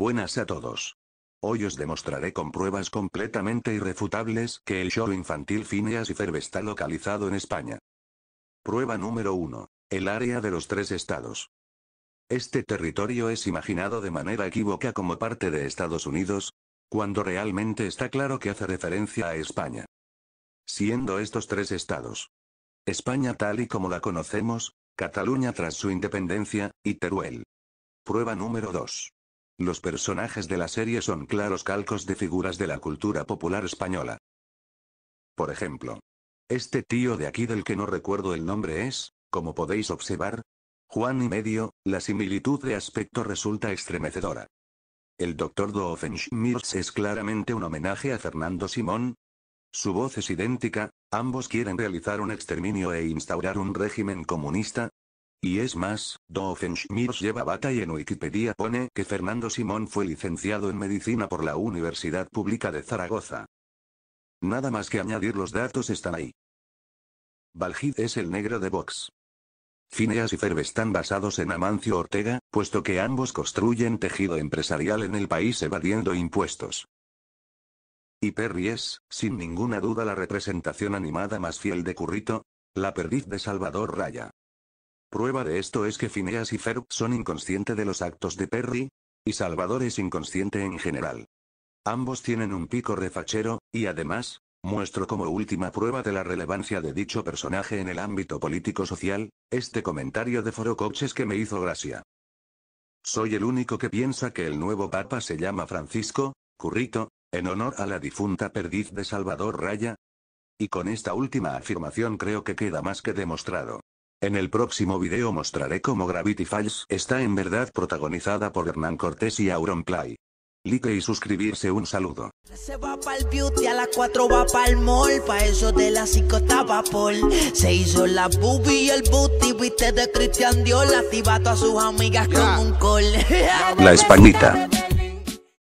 Buenas a todos. Hoy os demostraré con pruebas completamente irrefutables que el show infantil Phineas y Ferb está localizado en España. Prueba número 1. El área de los tres estados. Este territorio es imaginado de manera equívoca como parte de Estados Unidos, cuando realmente está claro que hace referencia a España. Siendo estos tres estados. España tal y como la conocemos, Cataluña tras su independencia, y Teruel. Prueba número 2. Los personajes de la serie son claros calcos de figuras de la cultura popular española. Por ejemplo, este tío de aquí del que no recuerdo el nombre es, como podéis observar, Juan y medio, la similitud de aspecto resulta estremecedora. El doctor Doofenshmirtz es claramente un homenaje a Fernando Simón. Su voz es idéntica, ambos quieren realizar un exterminio e instaurar un régimen comunista, y es más, Doofenshmirtz lleva bata y en Wikipedia pone que Fernando Simón fue licenciado en medicina por la Universidad Pública de Zaragoza. Nada más que añadir los datos están ahí. Valjid es el negro de Vox. Phineas y Ferb están basados en Amancio Ortega, puesto que ambos construyen tejido empresarial en el país evadiendo impuestos. Y Perry es, sin ninguna duda, la representación animada más fiel de Currito, la perdiz de Salvador Raya. Prueba de esto es que Phineas y Ferb son inconscientes de los actos de Perry, y Salvador es inconsciente en general. Ambos tienen un pico refachero, y además, muestro como última prueba de la relevancia de dicho personaje en el ámbito político-social, este comentario de Foro Coches que me hizo gracia. Soy el único que piensa que el nuevo papa se llama Francisco, Currito, en honor a la difunta perdiz de Salvador Raya. Y con esta última afirmación creo que queda más que demostrado. En el próximo video mostraré cómo Gravity Falls está en verdad protagonizada por Hernán Cortés y Auron Play. Like y suscribirse, un saludo. Se va el beauty, a las 4 va pa'l mall, pa' eso de la 5 estaba Paul. Se hizo la booby y el booty, viste de Cristian Dior, activa a sus amigas yeah. con un call. la españita.